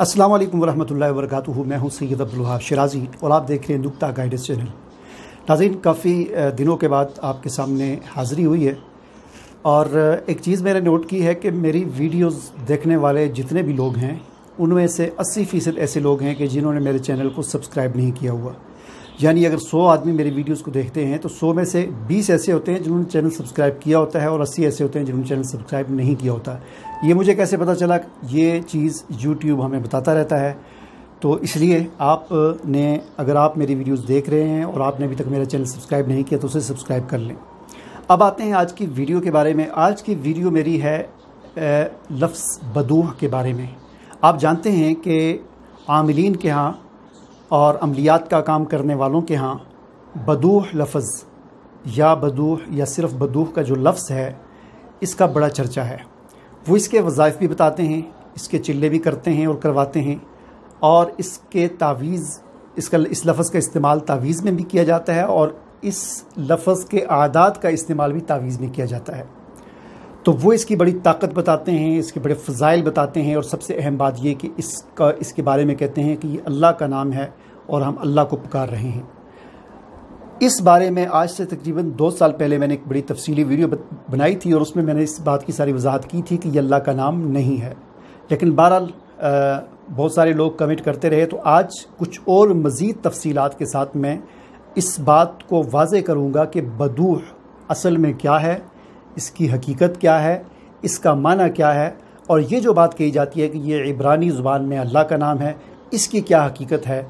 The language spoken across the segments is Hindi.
अस्सलाम वालेकुम वरहमतुल्लाहि वबरकातुहू मैं हूं सैयद अब्दुल्हा शराजी और आप देख रहे हैं नुकता गाइडेंस चैनल नाजीन काफ़ी दिनों के बाद आपके सामने हाज़री हुई है और एक चीज़ मैंने नोट की है कि मेरी वीडियोस देखने वाले जितने भी लोग हैं उनमें से 80 फ़ीसद ऐसे लोग हैं कि जिन्होंने मेरे चैनल को सब्सक्राइब नहीं किया हुआ यानी अगर 100 आदमी मेरे वीडियोस को देखते हैं तो 100 में से 20 ऐसे होते हैं जिन्होंने चैनल सब्सक्राइब किया होता है और 80 ऐसे होते हैं जिन्होंने चैनल सब्सक्राइब नहीं किया होता ये मुझे कैसे पता चला ये चीज़ यूट्यूब हमें बताता रहता है तो इसलिए आपने अगर आप मेरी वीडियोज़ देख रहे हैं और आपने अभी तक मेरा चैनल सब्सक्राइब नहीं किया तो उसे सब्सक्राइब कर लें अब आते हैं आज की वीडियो के बारे में आज की वीडियो मेरी है लफ्स बदूह के बारे में आप जानते हैं कि आमिलीन के यहाँ और अमलियात का काम करने वालों के यहाँ बदूह लफ्ज़ या बदूह या सिर्फ बदूह का जो लफ्ज़ है इसका बड़ा चर्चा है वो इसके वज़ाइफ भी बताते हैं इसके चिल्ले भी करते हैं और करवाते हैं और इसके तावीज़ इसका इस लफ्ज़ का इस्तेमाल तावीज़ में भी किया जाता है और इस लफ्ज़ के आदात का इस्तेमाल भी तावीज़ में किया जाता है तो वो इसकी बड़ी ताकत बताते हैं इसके बड़े फ़जाइल बताते हैं और सबसे अहम बात ये कि इसका इसके बारे में कहते हैं कि ये अल्लाह का नाम है और हम अल्लाह को पुकार रहे हैं इस बारे में आज से तकरीबन दो साल पहले मैंने एक बड़ी तफसीली वीडियो बनाई थी और उसमें मैंने इस बात की सारी वजाहत की थी कि ये अल्लाह का नाम नहीं है लेकिन बहरहाल बहुत सारे लोग कमेंट करते रहे तो आज कुछ और मज़ीद तफसीलात के साथ मैं इस बात को वाज करूँगा कि बदूह असल में क्या है इसकी हकीकत क्या है इसका माना क्या है और ये जो बात कही जाती है कि ये इब्रानी ज़ुबान में अल्लाह का नाम है इसकी क्या हकीकत है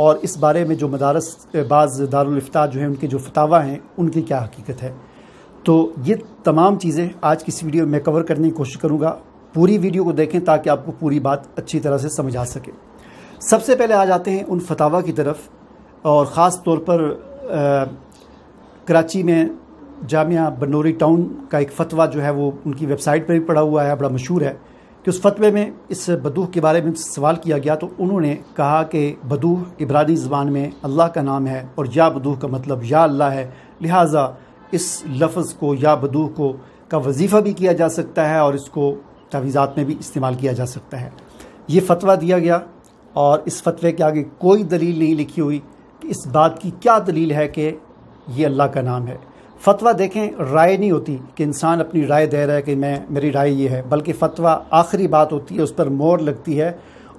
और इस बारे में जो मदारस बाज़ दारुलफ्ता जो है उनके जो फतावा हैं उनकी क्या हकीकत है तो ये तमाम चीज़ें आज की इस वीडियो में कवर करने की कोशिश करूँगा पूरी वीडियो को देखें ताकि आपको पूरी बात अच्छी तरह से समझ आ सके सबसे पहले आ जाते हैं उन फतावा की तरफ और ख़ास तौर पर कराची में जामिया बनोरी टाउन का एक फतवा जो है वो उनकी वेबसाइट पर भी पड़ा हुआ है बड़ा मशहूर है कि उस फतवे में इस बदूह के बारे में सवाल किया गया तो उन्होंने कहा कि बदूह इब्रानी ज़बान में अल्लाह का नाम है और या बदूह का मतलब या अल्लाह है लिहाजा इस लफ्ज़ को या बदूह को का वजीफ़ा भी किया जा सकता है और इसको तवीज़ात में भी इस्तेमाल किया जा सकता है ये फतवा दिया गया और इस फतवे के आगे कोई दलील नहीं लिखी हुई कि इस बात की क्या दलील है कि ये अल्लाह का नाम है फतवा देखें राय नहीं होती कि इंसान अपनी राय दे रहा है कि मैं मेरी राय ये है बल्कि फतवा आखिरी बात होती है उस पर मोर लगती है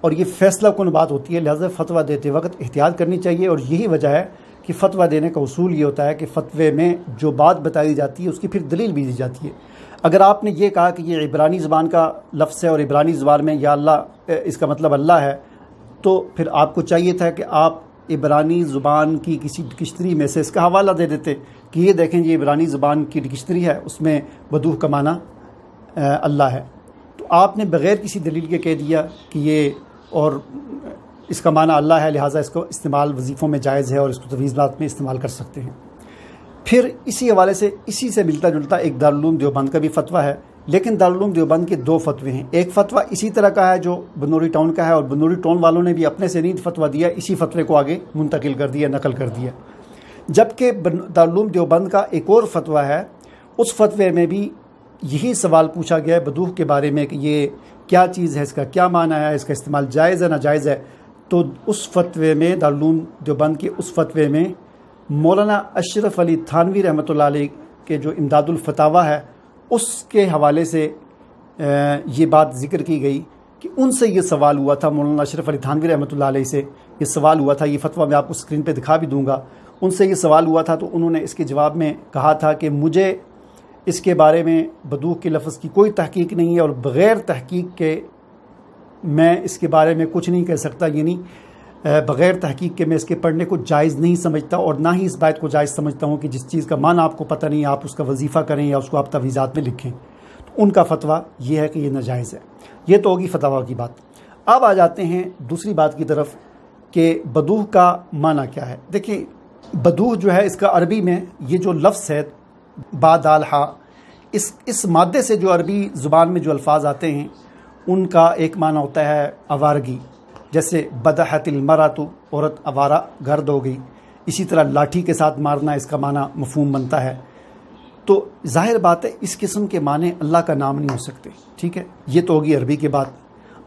और ये फैसला कौन बात होती है लिहाजा फतवा देते वक्त एहतियात करनी चाहिए और यही वजह है कि फतवा देने का उसूल ये होता है कि फतवे में जो बात बताई जाती है उसकी फिर दलील भी दी जाती है अगर आपने ये कहा कि ये इब्रानी ज़बान का लफ्स है और इब्रानी ज़बान में या अल्लाह इसका मतलब अल्लाह है तो फिर आपको चाहिए था कि आप इबरानी ज़ुबान की किसी डिक्शनरी में से इसका हवाला दे देते कि ये देखें ये इबरानी ज़ुबान की डिक्शनरी है उसमें वदूह का माना अल्लाह है तो आपने बग़ैर किसी दलील के कह दिया कि ये और इसका माना अल्लाह है लिहाजा इसको इस्तेमाल वजीफ़ों में जायज़ है और इसको तवीज़ में इस्तेमाल कर सकते हैं फिर इसी हवाले से इसी से मिलता जुलता एक दारूम देवबंद का भी फतवा है लेकिन दारूम देवबंद के दो फतवे हैं एक फतवा इसी तरह का है जो बनोरी टाउन का है और बनोरी टाउन वालों ने भी अपने से नहीं फतवा दिया इसी फतवे को आगे मुंतकिल कर दिया नकल कर दिया जबकि दारूम देवबंद का एक और फतवा है उस फतवे में भी यही सवाल पूछा गया है बदूह के बारे में कि ये क्या चीज़ है इसका क्या माना है इसका इस्तेमाल जायज़ है ना जायज़ है तो उस फतवे में दारूम देवबंद के उस फतवे में मौलाना अशरफ अली थानवी रहमत के जो फतावा है उसके हवाले से ये बात जिक्र की गई कि उनसे ये सवाल हुआ था मौलाना अशरफ अली थानवी रहमत से ये सवाल हुआ था ये फतवा मैं आपको स्क्रीन पे दिखा भी दूंगा उनसे ये सवाल हुआ था तो उन्होंने इसके जवाब में कहा था कि मुझे इसके बारे में बदूक के लफ्ज़ की कोई तहकीक नहीं है और बग़ैर तहकीक के मैं इसके बारे में कुछ नहीं कह सकता यानी बग़ैर तहकीक के मैं इसके पढ़ने को जायज़ नहीं समझता और ना ही इस बात को जायज़ समझता हूँ कि जिस चीज़ का मान आपको पता नहीं आप उसका वजीफ़ा करें या उसको आप तवीज़ात में लिखें तो उनका फतवा यह है कि यह नाजायज़ है ये तो होगी फतवा की बात अब आ जाते हैं दूसरी बात की तरफ कि बदूह का माना क्या है देखिए बदूह जो है इसका अरबी में ये जो लफ्स है बादाल हा इस इस मादे से जो अरबी ज़ुबान में जो अल्फाज आते हैं उनका एक माना होता है आवारगी जैसे बदहतिल तो औरत आवारा गर्द हो गई इसी तरह लाठी के साथ मारना इसका माना मफहम बनता है तो जाहिर बात है इस किस्म के माने अल्लाह का नाम नहीं हो सकते ठीक है ये तो होगी अरबी की बात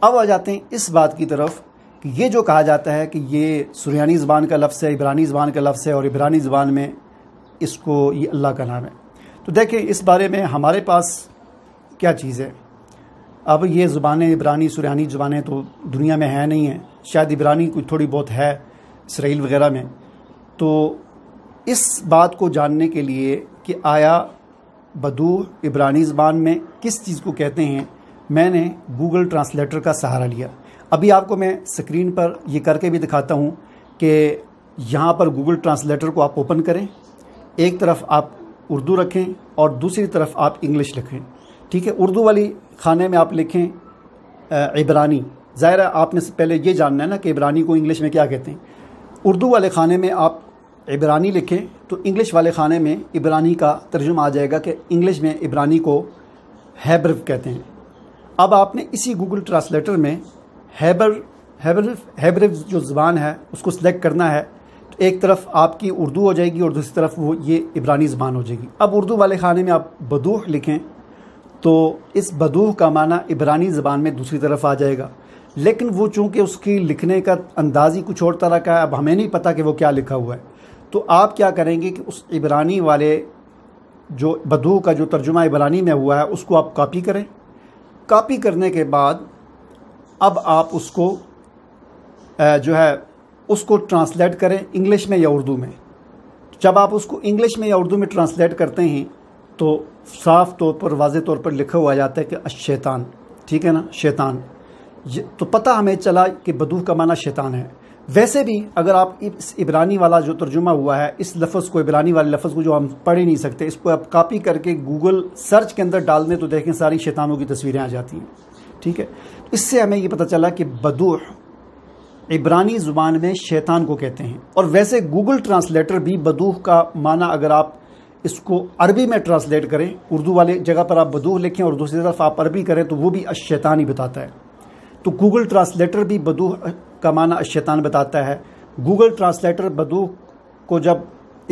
अब आ जाते हैं इस बात की तरफ कि ये जो कहा जाता है कि ये सुरानी ज़बान का लफ्ज़ है इबरानी ज़बान का लफ्ज़ है और इबरानी ज़बान में इसको ये अल्लाह का नाम है तो देखें इस बारे में हमारे पास क्या चीज़ है अब ये ज़ुबानें इबरानी सुरानी ज़ुबानें तो दुनिया में है नहीं हैं शायद इबरानी कुछ थोड़ी बहुत है इसराइल वगैरह में तो इस बात को जानने के लिए कि आया बदू इबरानी ज़बान में किस चीज़ को कहते हैं मैंने गूगल ट्रांसलेटर का सहारा लिया अभी आपको मैं स्क्रीन पर ये करके भी दिखाता हूँ कि यहाँ पर गूगल ट्रांसलेटर को आप ओपन करें एक तरफ आप उर्दू रखें और दूसरी तरफ आप इंग्लिश रखें ठीक है उर्दू वाली खाने में आप लिखें इबरानी ज़ाहिर है आपने से पहले ये जानना है ना कि इबरानी को इंग्लिश में क्या कहते हैं उर्दू वाले खाने में आप इबरानी लिखें तो इंग्लिश वाले खाने में इबरानी का तर्जुमा आ जाएगा कि इंग्लिश में इबरानी को हैबर कहते हैं अब आपने इसी गूगल ट्रांसलेटर में हैबर हैबर हैबर जो ज़बान है उसको सिलेक्ट करना है तो एक तरफ आपकी उर्दू हो जाएगी और दूसरी तरफ वो ये इबरानी ज़बान हो जाएगी अब उर्दू वाले खाने में आप बदूह लिखें तो इस बदूह का माना इबरानी ज़बान में दूसरी तरफ आ जाएगा लेकिन वो चूँकि उसकी लिखने का अंदाज़ ही कुछ और तरह का है अब हमें नहीं पता कि वो क्या लिखा हुआ है तो आप क्या करेंगे कि उस इबरानी वाले जो बदू का जो तर्जुमा इबरानी में हुआ है उसको आप कॉपी करें कॉपी करने के बाद अब आप उसको जो है उसको ट्रांसलेट करें इंग्लिश में या उर्दू में जब आप उसको इंग्लिश में या उर्दू में ट्रांसलेट करते हैं तो साफ़ तौर पर वाज तौर पर लिखा हुआ जाता है कि अशैतान ठीक है ना शैतान तो पता हमें चला कि बदू का माना शैतान है वैसे भी अगर आप इस इबरानी वाला जो तर्जुमा हुआ है इस लफ्ज़ को इबरानी वाले लफ्ज़ को जो हम पढ़ ही नहीं सकते इसको आप कापी करके गूगल सर्च के अंदर डाल दें तो देखें सारी शैतानों की तस्वीरें आ जाती हैं ठीक है इससे हमें ये पता चला कि बदूह इबरानी ज़ुबान में शैतान को कहते हैं और वैसे गूगल ट्रांसलेटर भी बदूह का माना अगर आप इसको अरबी में ट्रांसलेट करें उर्दू वाले जगह पर आप बदूह लिखें और दूसरी तरफ आप अरबी करें तो वो भी ही बताता है तो गूगल ट्रांसलेटर भी बदूह का माना अशैतान बताता है गूगल ट्रांसलेटर बदूह को जब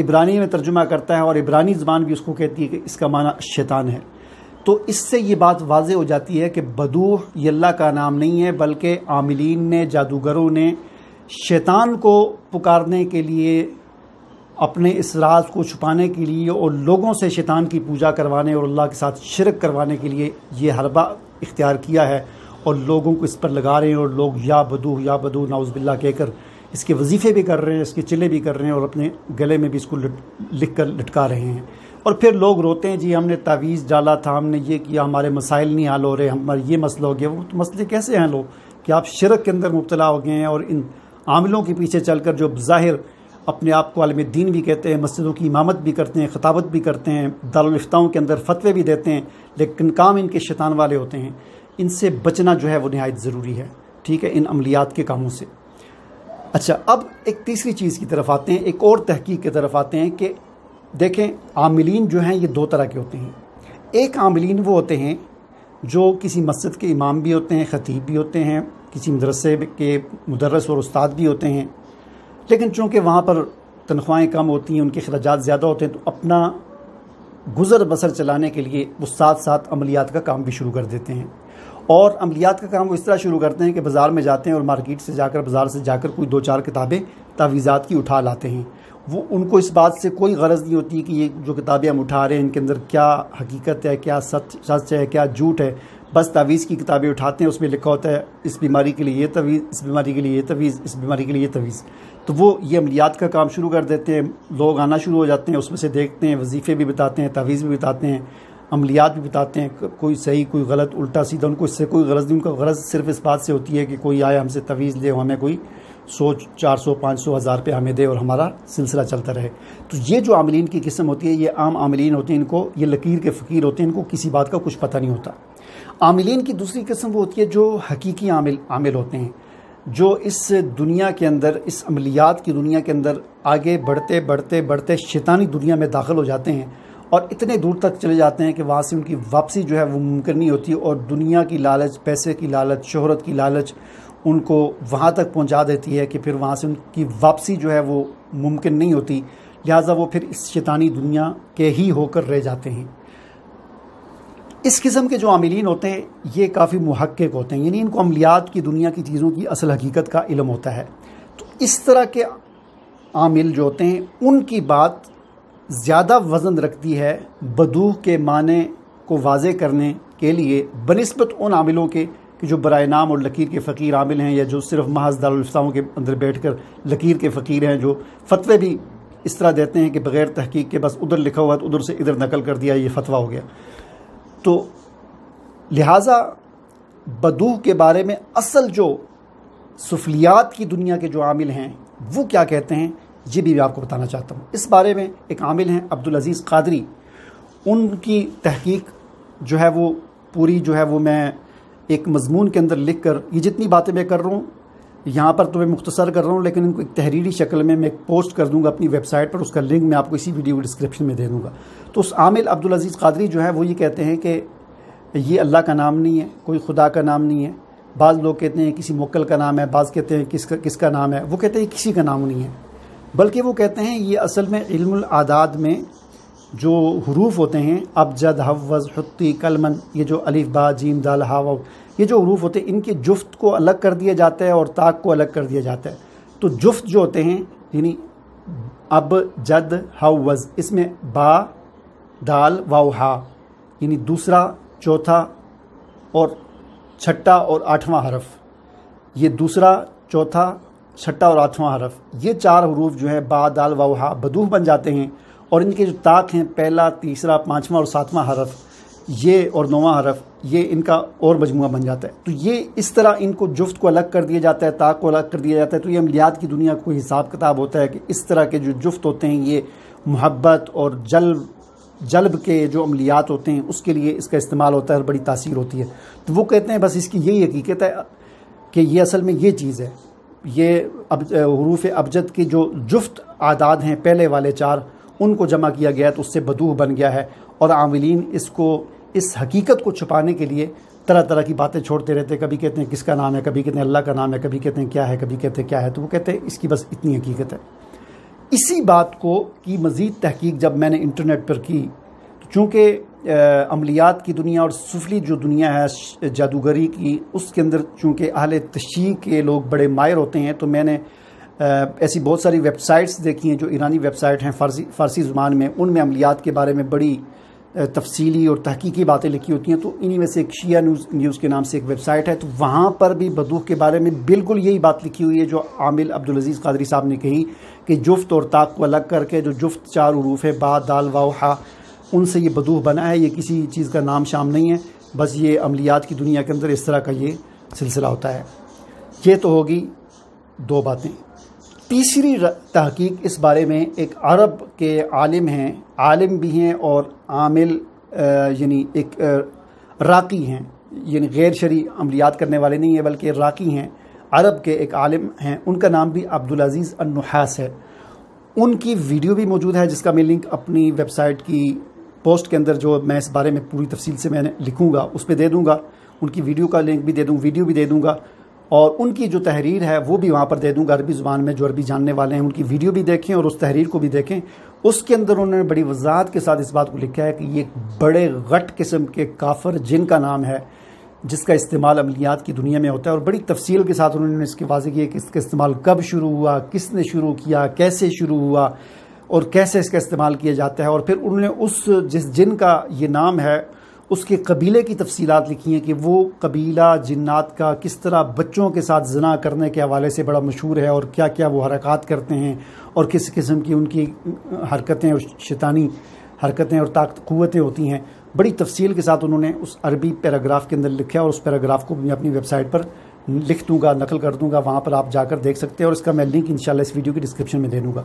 इब्रानी में तर्जुमा करता है और इब्रानी ज़बान भी उसको कहती है कि इसका माना शैतान है तो इससे ये बात वाज हो जाती है कि बदूह यल्ला का नाम नहीं है बल्कि आमिलीन ने जादूगरों ने शैतान को पुकारने के लिए अपने इस राज को छुपाने के लिए और लोगों से शैतान की पूजा करवाने और अल्लाह के साथ शिरक करवाने के लिए ये हरबा इख्तियार किया है और लोगों को इस पर लगा रहे हैं और लोग या बदू या बदू नाउज़बिल्ला कहकर इसके वजीफ़े भी कर रहे हैं इसके चिले भी कर रहे हैं और अपने गले में भी इसको लिख कर लटका रहे हैं और फिर लोग रोते हैं जी हमने तावीज़ डाला था हमने ये किया हमारे मसाइल नहीं हल हो रहे हमारे ये मसला हो गया वो तो मसले कैसे हैं लोग कि आप शिरक के अंदर मुबतला हो गए हैं और इन आमलों के पीछे चल कर जो ज़ाहिर अपने आप को आलम दीन भी कहते हैं मस्जिदों की इमामत भी करते हैं खताबत भी करते हैं दारफ्ताओं के अंदर फतवे भी देते हैं लेकिन काम इनके शैतान वाले होते हैं इनसे बचना जो है वो नहायत ज़रूरी है ठीक है इन अमलियात के कामों से अच्छा अब एक तीसरी चीज़ की तरफ आते हैं एक और तहकीक की तरफ आते हैं कि देखें आमिलीन जो हैं ये दो तरह के होते हैं एक आमिलीन वो होते हैं जो किसी मस्जिद के इमाम भी होते हैं ख़तीब भी होते हैं किसी मदरसे के मदरस और उस्ताद भी होते हैं लेकिन चूँकि वहाँ पर तनख्वाहें कम होती हैं उनके अखराज ज़्यादा होते हैं तो अपना गुजर बसर चलाने के लिए वो साथ साथ अमलियात का काम भी शुरू कर देते हैं और अमलियात का काम वो इस तरह शुरू करते हैं कि बाज़ार में जाते हैं और मार्केट से जाकर बाज़ार से जाकर कोई दो चार किताबें तावीज़ात की उठा लाते हैं वो उनको इस बात से कोई गरज नहीं होती कि ये जो किताबें हम उठा रहे हैं इनके अंदर क्या हकीकत है क्या सच सच है क्या झूठ है बस तावीज़ की किताबें उठाते हैं उसमें लिखा होता है इस बीमारी के लिए ये तवीज़ इस बीमारी के लिए ये तवीज़ इस बीमारी के लिए ये तवीज़ तो वो ये अमलियात का काम शुरू कर देते हैं लोग आना शुरू हो जाते हैं उसमें से देखते हैं वजीफ़े भी बताते हैं तावीज़ भी बताते हैं अमलियात भी बताते हैं कोई सही कोई गलत उल्टा सीधा उनको इससे कोई गरज नहीं उनका गरज सिर्फ इस बात से होती है कि कोई आए हमसे तवीज़ ले हमें कोई सौ चार सौ पाँच सौ हज़ार रुपये हमें दे और हमारा सिलसिला चलता रहे तो ये जो आमलिन की किस्म होती है ये आम आमलिन होते हैं इनको ये लकीर के फ़कीर होते हैं इनको किसी बात का कुछ पता नहीं होता आमलिन की दूसरी किस्म वो होती है जो हकीकी आमिल आमिल होते हैं जो इस दुनिया के अंदर इस अमलियात की दुनिया के अंदर आगे बढ़ते बढ़ते बढ़ते शैतानी दुनिया में दाखिल हो जाते हैं और इतने दूर तक चले जाते हैं कि वहाँ से उनकी वापसी जो है वो मुमकिन नहीं होती और दुनिया की लालच पैसे की लालच शहरत की लालच उनको वहाँ तक पहुँचा देती है कि फिर वहाँ से उनकी वापसी जो है वो मुमकिन नहीं होती लिहाजा वो फिर इस शैतानी दुनिया के ही होकर रह जाते हैं इस किस्म के जो आमिलीन होते हैं ये काफ़ी महक्क होते हैं यानी इनको अमलियात की दुनिया की चीज़ों की असल हकीकत का इलम होता है तो इस तरह के आमिल जो होते हैं उनकी बात ज़्यादा वज़न रखती है बदूह के माने को वाज करने के लिए बनस्बत उन आमिलों के कि जो बरए नाम और लकीर के फ़कीर आमिल हैं या जो सिर्फ महज दारफ्ताओं के अंदर बैठ कर लकीर के फ़कीर हैं जो फतवे भी इस तरह देते हैं कि बग़ैर तहकीक के बस उधर लिखा हुआ तो उधर से इधर नकल कर दिया ये फतवा हो गया तो लिहाजा बदू के बारे में असल जो सफलियात की दुनिया के जो आमिल हैं वो क्या कहते हैं ये भी मैं आपको बताना चाहता हूँ इस बारे में एक आमिल हैं अब्दुल अज़ीज़ कादरी उनकी तहकीक जो है वो पूरी जो है वो मैं एक मजमून के अंदर लिख कर ये जितनी बातें मैं कर रहा हूँ यहाँ पर तो मैं मुख्तसर कर रहा हूँ लेकिन इनको एक तहरीरी शक्ल में मैं पोस्ट कर दूँगा अपनी वेबसाइट पर उसका लिंक मैं आपको इसी वीडियो डिस्क्रिप्शन में दे दूँगा तो उस आमिल अब्दुल अजीज़ कादरी जो है वो ये कहते हैं कि ये अल्लाह का नाम नहीं है कोई खुदा का नाम नहीं है बाज़ लोग कहते हैं किसी मोकल का नाम है बाज़ कहते हैं किसका किसका नाम है वो कहते हैं किसी का नाम नहीं है बल्कि वो कहते हैं ये असल में इल्म आदाद में जो हरूफ होते हैं अब जद हवज़ हत्ती कलमन ये जो अलिफ बा जीम दाल हाव ये जो हरूफ होते हैं इनके जुफ्त को अलग कर दिया जाता है और ताक को अलग कर दिया जाता है तो जुफ्त जो होते हैं यानी अब जद हवज़ इसमें बा दाल वाव हा यानी दूसरा चौथा और छठा और आठवां हरफ ये दूसरा चौथा छठा और आठवां हरफ ये चार हरूफ जो है बा दाल वाव हा बदूह बन जाते हैं और इनके जो ताक हैं पहला तीसरा पाँचवा और सातवां हरफ ये और नौवा हरफ ये इनका और मजमू बन जाता है तो ये इस तरह इनको जुफ्त को अलग कर दिया जाता है ताक को अलग कर दिया जाता है तो ये अमलियात की दुनिया को हिसाब किताब होता है कि इस तरह के जो जुफ्त होते हैं ये मोहब्बत और जल्ब जल्ब के जो अमलियात होते हैं उसके लिए इसका इस्तेमाल होता है और बड़ी तासीर होती है तो वो कहते हैं बस इसकी यही हकीकत है कि ये असल में ये चीज़ है ये अब हरूफ अबजद के जो जुफ्त आदाद हैं पहले वाले चार उनको जमा किया गया तो उससे बदूह बन गया है और आमिलीन इसको इस हकीकत को छुपाने के लिए तरह तरह की बातें छोड़ते रहते हैं कभी कहते हैं किसका नाम है कभी कहते हैं अल्लाह का नाम है कभी कहते हैं क्या है कभी कहते हैं क्या है तो वो कहते हैं इसकी बस इतनी हकीकत है इसी बात को की मज़ीद तहकीक जब मैंने इंटरनेट पर की तो चूँकि अमलियात की दुनिया और सुफली जो दुनिया है जादूगरी की उसके अंदर चूँकि अहल तशी के लोग बड़े मायर होते हैं तो मैंने ऐसी बहुत सारी वेबसाइट्स देखी हैं जो ईरानी वेबसाइट हैं फ़ारसी फ़ारसी ज़ुबान में उनमें अमलियात के बारे में बड़ी तफसीली और तहकीकी बातें लिखी होती हैं तो इन्हीं में से एक शिया न्यूज़ न्यूज़ के नाम से एक वेबसाइट है तो वहाँ पर भी बदूह के बारे में बिल्कुल यही बात लिखी हुई है जो आमिल अब्दुलज़ीज़ कादरी साहब ने कही कि जुफ्त और ताक को अलग करके जो जुफ्त चार हरूफ है बा दाल वाहा उनसे ये बदूह बना है ये किसी चीज़ का नाम शाम नहीं है बस ये अमलियात की दुनिया के अंदर इस तरह का ये सिलसिला होता है ये तो होगी दो बातें तीसरी तहकीक इस बारे में एक अरब के आलिम हैं आलिम भी हैं और आमिल यानी एक राकी हैं यानी गैर शरी अमलियात करने वाले नहीं हैं बल्कि राकी हैं अरब के एक आलिम हैं उनका नाम भी अब्दुल अजीज़ अनुहास है उनकी वीडियो भी मौजूद है जिसका मैं लिंक अपनी वेबसाइट की पोस्ट के अंदर जो मैं इस बारे में पूरी तफसील से मैंने लिखूँगा उस पर दे दूँगा उनकी वीडियो का लिंक भी दे दूँ वीडियो भी दे दूँगा और उनकी जो तहरीर है वो भी वहाँ पर दे दूँगा अरबी ज़ुबान में जो अरबी जानने वाले हैं उनकी वीडियो भी देखें और उस तहरीर को भी देखें उसके अंदर उन्होंने बड़ी वजाहत के साथ इस बात को लिखा है कि ये बड़े गट किस्म के काफर जिनका नाम है जिसका इस्तेमाल अमलियात की दुनिया में होता है और बड़ी तफसील के साथ उन्होंने इसके वाजे किए कि इसका इस्तेमाल कब शुरू हुआ किसने शुरू किया कैसे शुरू हुआ और कैसे इसका इस्तेमाल किया जाता है और फिर उन्होंने उस जिस जिन का ये नाम है उसके कबीले की तफसीलात लिखी हैं कि वो कबीला जन्ात का किस तरह बच्चों के साथ जना करने के हवाले से बड़ा मशहूर है और क्या क्या वो हरकत करते हैं और किस किस्म की उनकी हरकतें और शैतानी हरकतें और ताकत क़वतें होती हैं बड़ी तफसील के साथ उन्होंने उस अरबी पैराग्राफ के अंदर लिखा और उस पैराग्राफ को मैं अपनी वेबसाइट पर लिख दूंगा नकल कर दूंगा वहाँ पर आप जाकर देख सकते हैं और इसका मैं लिंक इंशाल्लाह इस वीडियो की डिस्क्रिप्शन में दे दूंगा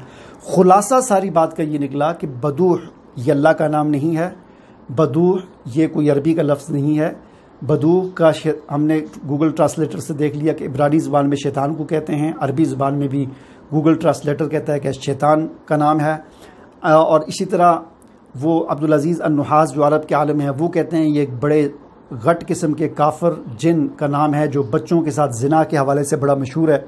खुलासा सारी बात का ये निकला कि बदूह ये अल्लाह का नाम नहीं है बदूह ये कोई अरबी का लफ्ज़ नहीं है बदूह का हमने गूगल ट्रांसलेटर से देख लिया कि इब्रानी ज़बान में शैतान को कहते हैं अरबी ज़बान में भी गूगल ट्रांसलेटर कहता है कि शैतान का नाम है और इसी तरह वो अब्दुलज़ीज़ अनुहाज़ जो अरब के आलम है वो कहते हैं ये एक बड़े घट किस्म के काफर जिन का नाम है जो बच्चों के साथ जिना के हवाले से बड़ा मशहूर है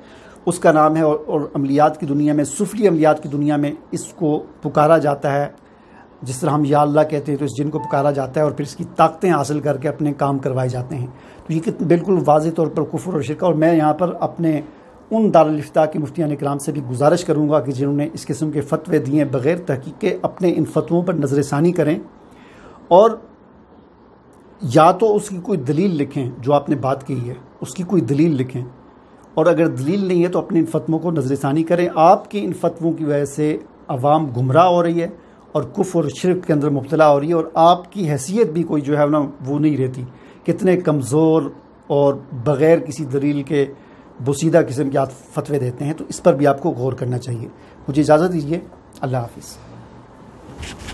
उसका नाम है और, और अमलियात की दुनिया में सुफली अमलियात की दुनिया में इसको पुकारा जाता है जिस तरह हम या अल्लाह कहते हैं तो इस जिन को पुकारा जाता है और फिर इसकी ताकतें हासिल करके अपने काम करवाए जाते हैं तो ये कितने बिल्कुल वाज तौर पर कुफर और शिरका और मैं यहाँ पर अपने उन दारफ्ता के मुफ्तियान कराम से भी गुजारिश करूँगा कि जिन्होंने इस किस्म के फतवे दिए बग़ैर तहकीक के अपने इन फतवों पर नज़र षानी करें और या तो उसकी कोई दलील लिखें जो आपने बात की है उसकी कोई दलील लिखें और अगर दलील नहीं है तो अपने इन फतवों को नज़रसानी करें आपके इन फतवों की वजह से आवाम गुमराह हो रही है और कुफ़ और शिरक के अंदर मुबतला हो रही है और आपकी हैसियत भी कोई जो है ना वो नहीं रहती कितने कमज़ोर और बग़ैर किसी दलील के बसीदा किस्म के आप फतवे देते हैं तो इस पर भी आपको गौर करना चाहिए मुझे इजाज़त दीजिए अल्लाह हाफिज़